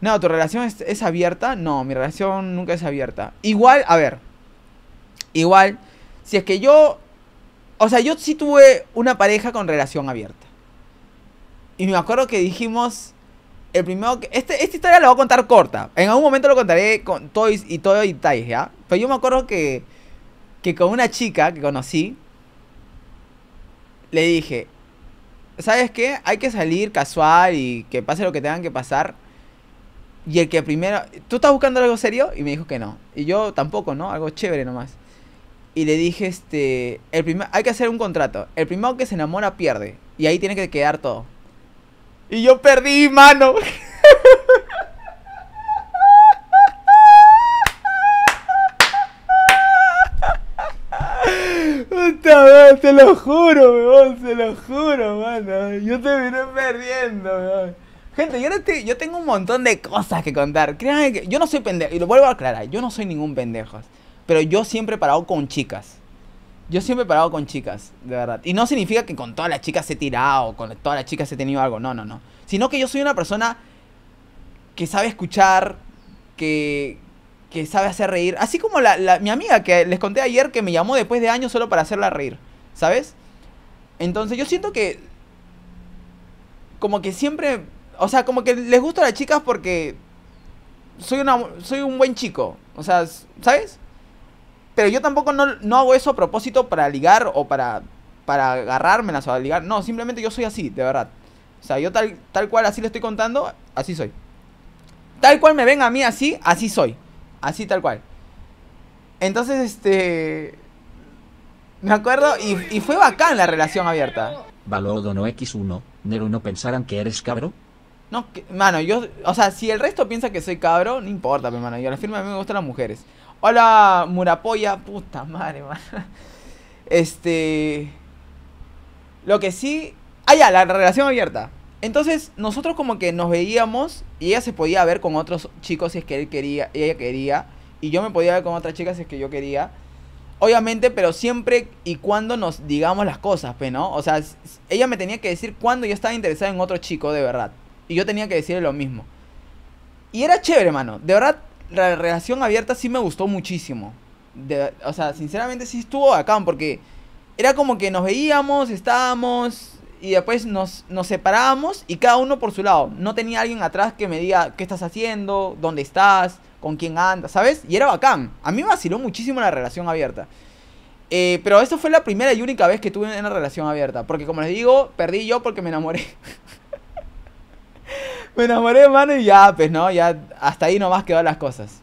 No, tu relación es, abierta. No, mi relación nunca es abierta. Igual, a ver. Igual, si es que yo. O sea, yo sí tuve una pareja con relación abierta. Y me acuerdo que dijimos. El primero que. Este, esta historia la voy a contar corta. En algún momento lo contaré con Toys y, y todo ¿ya? Pero yo me acuerdo que. Que con una chica que conocí. Le dije. ¿Sabes qué? Hay que salir casual y que pase lo que tengan que pasar y el que primero, ¿tú estás buscando algo serio? Y me dijo que no. Y yo tampoco, ¿no? Algo chévere nomás. Y le dije, este, el primer, hay que hacer un contrato. El primero que se enamora pierde. Y ahí tiene que quedar todo. Y yo perdí, mano. te lo juro, weón, se lo juro, mano. Yo terminé perdiendo, weón. Gente, yo, no yo tengo un montón de cosas que contar. Créanme que yo no soy pendejo. Y lo vuelvo a aclarar, yo no soy ningún pendejo. Pero yo siempre he parado con chicas. Yo siempre he parado con chicas, de verdad. Y no significa que con todas las chicas he tirado, con todas las chicas he tenido algo. No, no, no. Sino que yo soy una persona que sabe escuchar, que, que sabe hacer reír. Así como la, mi amiga que les conté ayer que me llamó después de años solo para hacerla reír. ¿Sabes? Entonces yo siento que... Como que siempre o sea, como que les gusta a las chicas porque soy, una, soy un buen chico. O sea, ¿sabes? Pero yo tampoco no, hago eso a propósito para ligar o para, para agarrármelas o para ligar. No, simplemente yo soy así, de verdad. O sea, yo tal, tal cual así le estoy contando, así soy. Tal cual me ven a mí así, así soy. Así tal cual. Entonces, este... Me acuerdo y, y fue bacán la relación abierta. ¿Valor no X1, Nero no pensarán que eres cabrón? No, mano, yo. O sea, si el resto piensa que soy cabro, no importa, pero, mano. Yo a la firma a mí me gustan las mujeres. Hola, Murapoya. Puta madre, mano. Este. Lo que sí. Ah, ya, la relación abierta. Entonces, nosotros como que nos veíamos y ella se podía ver con otros chicos si es que él quería, ella quería. Y yo me podía ver con otras chicas si es que yo quería. Obviamente, pero siempre y cuando nos digamos las cosas, pues, ¿no? O sea, ella me tenía que decir cuando yo estaba interesada en otro chico de verdad. Y yo tenía que decirle lo mismo. Y era chévere, mano. De verdad, la relación abierta sí me gustó muchísimo. o sea, sinceramente sí estuvo bacán porque era como que nos veíamos, estábamos y después nos, nos separábamos y cada uno por su lado. No tenía alguien atrás que me diga qué estás haciendo, dónde estás, con quién andas, ¿sabes? Y era bacán. A mí me vaciló muchísimo la relación abierta. Eh, pero eso fue la primera y única vez que tuve una relación abierta. Porque como les digo, perdí yo porque me enamoré. Me enamoré, mano, y ya, pues, ¿no? Ya hasta ahí nomás quedó las cosas.